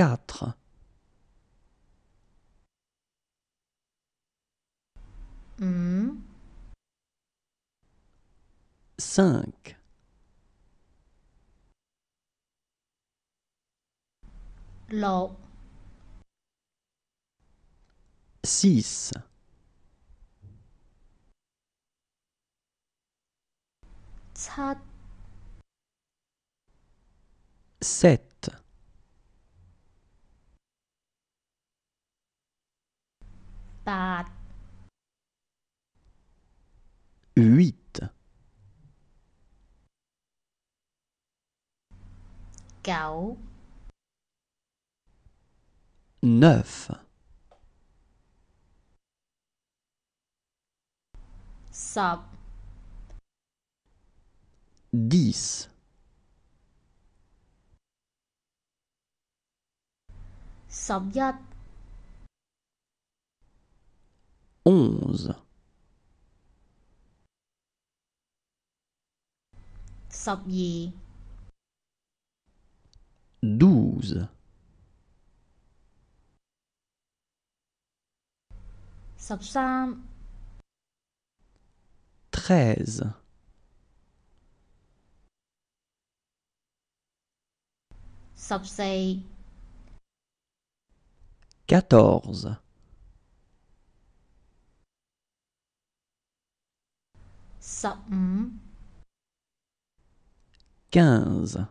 4. 5. Low. 6. 7. 8 9 9 10 10 11 11 12 12 13 14十五，quinze，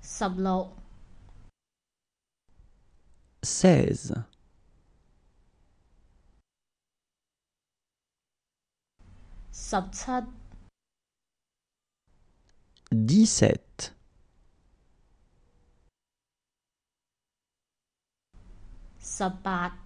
十六，seize，十七，dix-sept。十八。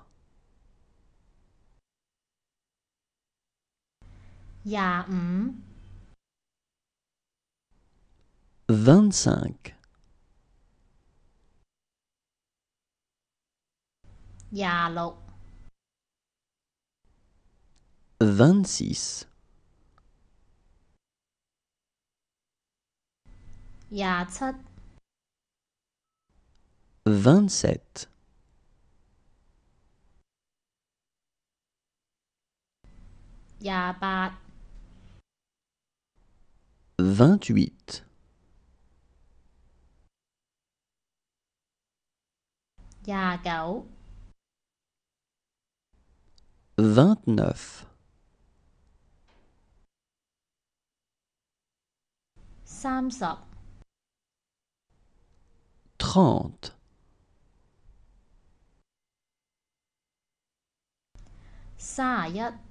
廿五 t w e n t y i v e 廿六 t w e t s i x 廿七 v i e n t s e v t 廿八。28 29 29 30 30 31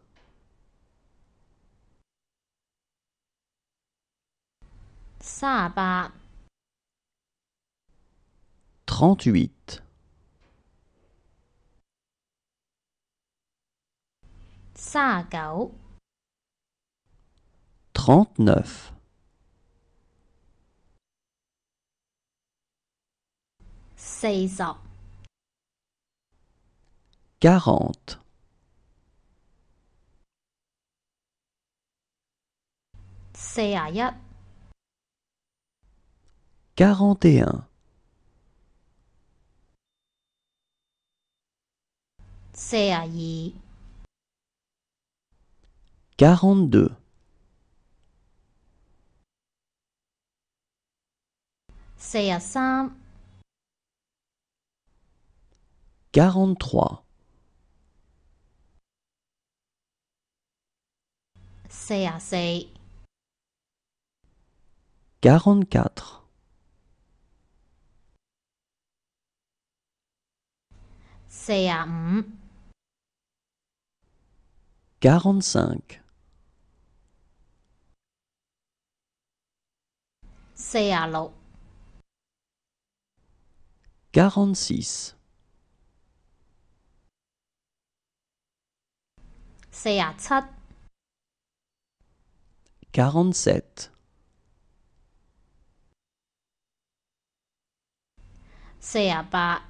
trente huit Trente-neuf. Quarante. Quarante. 41 42 43 44 quarante cinq quarante six quarante sept Quarante-huit.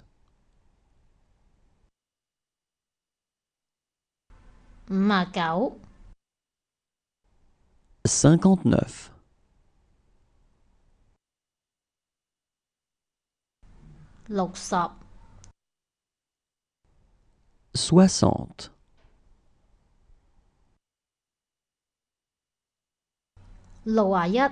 五啊九，五十，六啊一，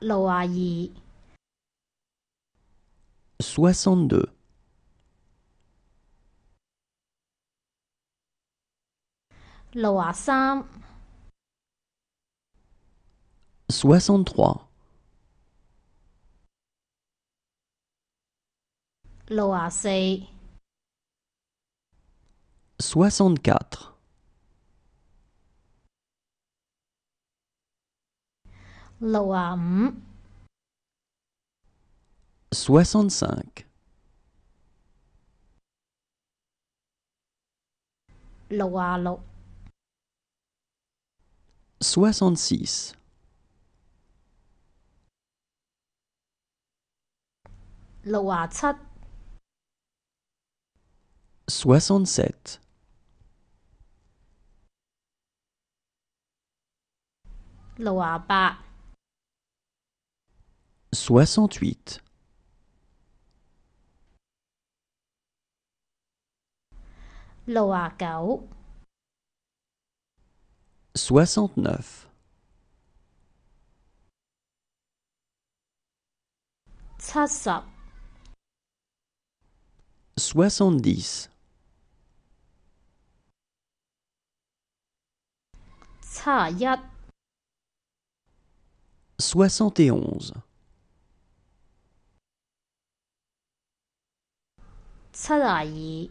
六啊二。soixante deux, soixante-trois soixante-quatre cinq soixante-cinq. Soixante-six. Soixante-sept. Soixante-huit. 69 70 71 71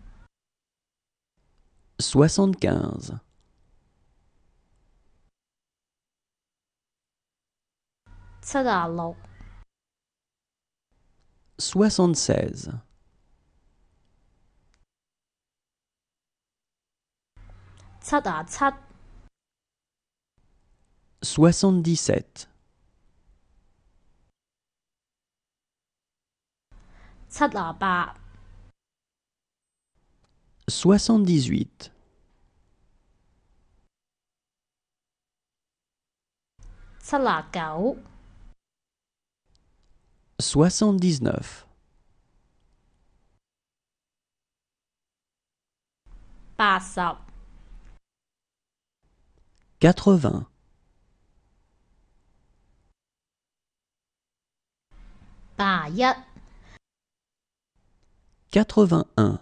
75 76 77 78 Soixante-dix-neuf. Quatre-vingts. Quatre-vingt-un.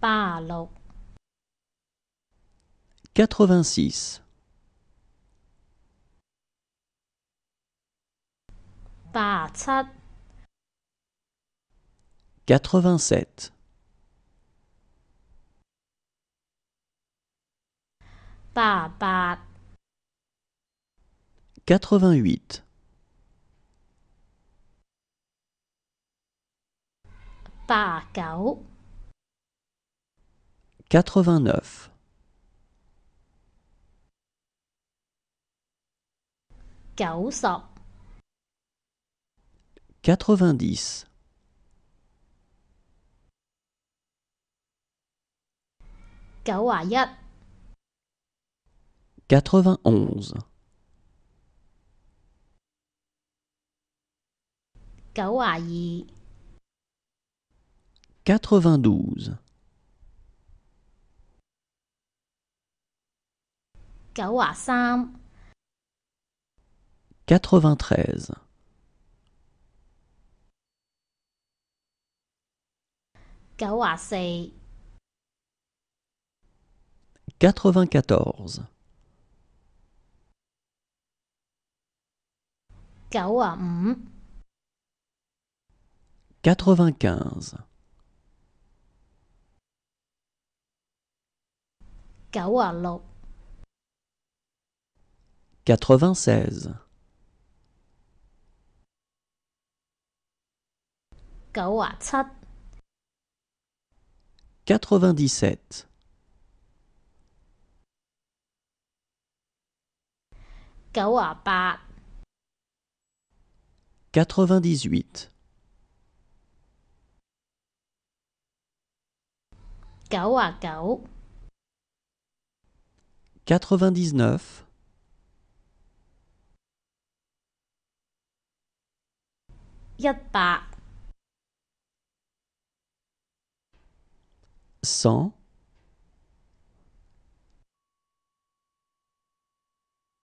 86, 87 87 88 89 89 90 90 91 92 93 94 95 96 96 97 98 99やっ100